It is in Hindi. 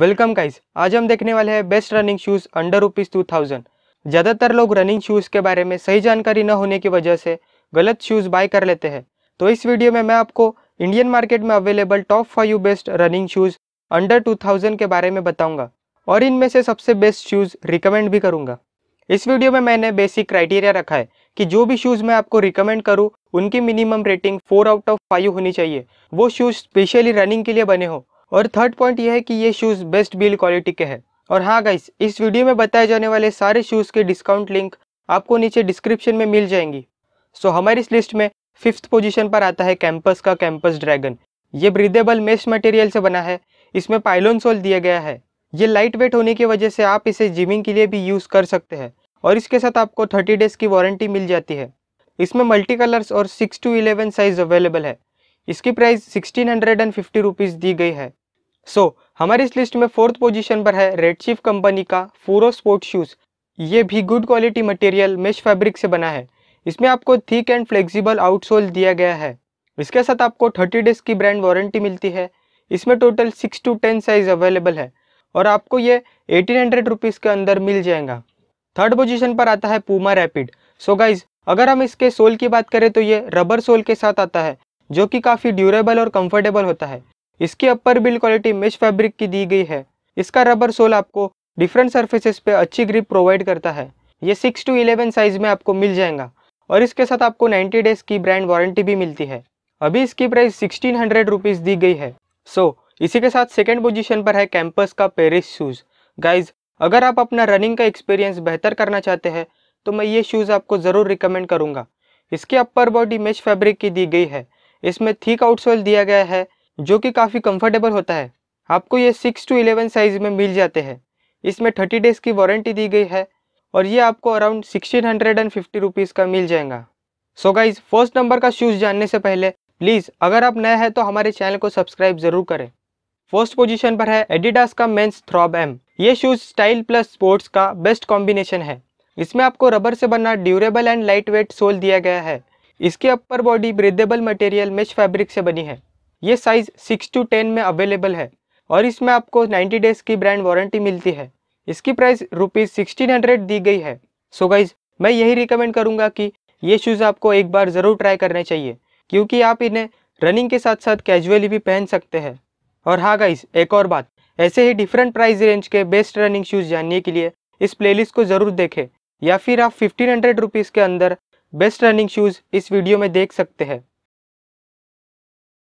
वेलकम गाइस आज हम देखने वाले हैं best running shoes under rupees two thousand ज़्यादातर लोग रनिंग शूज़ के बारे में सही जानकारी न होने की वजह से गलत शूज़ बाय कर लेते हैं तो इस वीडियो में मैं आपको इंडियन मार्केट में available top five best running shoes under two thousand के बारे में बताऊँगा और इनमें से सबसे बेस्ट शूज़ रिकमेंड भी करूँगा इस वीडियो में मैंने बेसिक क्राइटेरिया रखा है कि जो भी शूज़ मैं आपको रिकमेंड करूँ उनकी minimum rating four out of five होनी चाहिए वो शूज़ स्पेशली रनिंग के लिए बने हों और थर्ड पॉइंट यह है कि ये शूज़ बेस्ट बिल क्वालिटी के हैं और हाँ गाइस इस वीडियो में बताए जाने वाले सारे शूज़ के डिस्काउंट लिंक आपको नीचे डिस्क्रिप्शन में मिल जाएंगी सो हमारी इस लिस्ट में फिफ्थ पोजीशन पर आता है कैंपस का कैंपस ड्रैगन ये ब्रीदेबल मेस्ट मटेरियल से बना है इसमें पाइलोन सोल दिया गया है ये लाइट वेट होने की वजह से आप इसे जिमिंग के लिए भी यूज़ कर सकते हैं और इसके साथ आपको थर्टी डेज़ की वारंटी मिल जाती है इसमें मल्टी कलर्स और six to eleven size available है इसकी price sixteen hundred and fifty rupees दी गई है सो so, हमारी इस लिस्ट में फोर्थ पोजीशन पर है रेड चीफ कंपनी का फूरो स्पोर्ट शूज़ ये भी good quality material mesh fabric से बना है इसमें आपको थिक एंड फ्लेक्सिबल आउटसोल दिया गया है इसके साथ आपको थर्टी डेज की ब्रांड वारंटी मिलती है इसमें total six to ten size available है और आपको ये एटीन हंड्रेड रुपीज़ के अंदर मिल जाएगा थर्ड पोजीशन पर आता है पूमा रैपिड सो गाइज अगर हम इसके सोल की बात करें तो ये रबर सोल के साथ आता है जो कि काफ़ी ड्यूरेबल और कंफर्टेबल होता है इसकी upper build quality mesh fabric की दी गई है इसका रबर सोल आपको डिफरेंट सर्फेसिस पे अच्छी ग्रिप प्रोवाइड करता है ये सिक्स टू इलेवन साइज़ में आपको मिल जाएगा और इसके साथ आपको नाइन्टी डेज़ की ब्रांड वारंटी भी मिलती है अभी इसकी प्राइस सिक्सटीन हंड्रेड रुपीज़ दी गई है सो so, इसी के साथ सेकेंड पोजिशन पर है कैंपस का पेरिस शूज़ गाइज अगर आप अपना रनिंग का एक्सपीरियंस बेहतर करना चाहते हैं तो मैं ये शूज़ आपको ज़रूर रिकमेंड करूँगा इसकी अपर बॉडी मेश फैब्रिक की दी गई है इसमें थीक आउटसोल दिया गया है जो कि काफ़ी कंफर्टेबल होता है आपको ये सिक्स टू इलेवन साइज़ में मिल जाते हैं इसमें थर्टी डेज़ की वारंटी दी गई है और ये आपको around sixteen hundred and fifty rupees का मिल जाएगा सो गाइज फर्स्ट नंबर का शूज़ जानने से पहले प्लीज़ अगर आप नए हैं तो हमारे चैनल को सब्सक्राइब ज़रूर करें फर्स्ट पोजीशन पर है एडिडास का मेंस थ्रॉब एम ये शूज़ स्टाइल प्लस स्पोर्ट्स का बेस्ट कॉम्बिनेशन है इसमें आपको रबर से बना durable and light weight sole दिया गया है इसकी upper body breathable material mesh fabric से बनी है ये साइज़ सिक्स टू टेन में अवेलेबल है और इसमें आपको 90 डेज़ की ब्रांड वारंटी मिलती है इसकी प्राइस रुपीज़ सिक्सटीन हंड्रेड दी गई है सो so गाइज मैं यही रिकमेंड करूँगा कि ये शूज़ आपको एक बार ज़रूर ट्राई करने चाहिए क्योंकि आप इन्हें रनिंग के साथ साथ कैजुअली भी पहन सकते हैं और हाँ गाइज एक और बात ऐसे ही डिफरेंट प्राइस रेंज के बेस्ट रनिंग शूज़ जानने के लिए इस प्लेलिस्ट को ज़रूर देखें या फिर आप फिफ्टीन हंड्रेड रुपीज़ के अंदर बेस्ट रनिंग शूज़ इस वीडियो में देख सकते हैं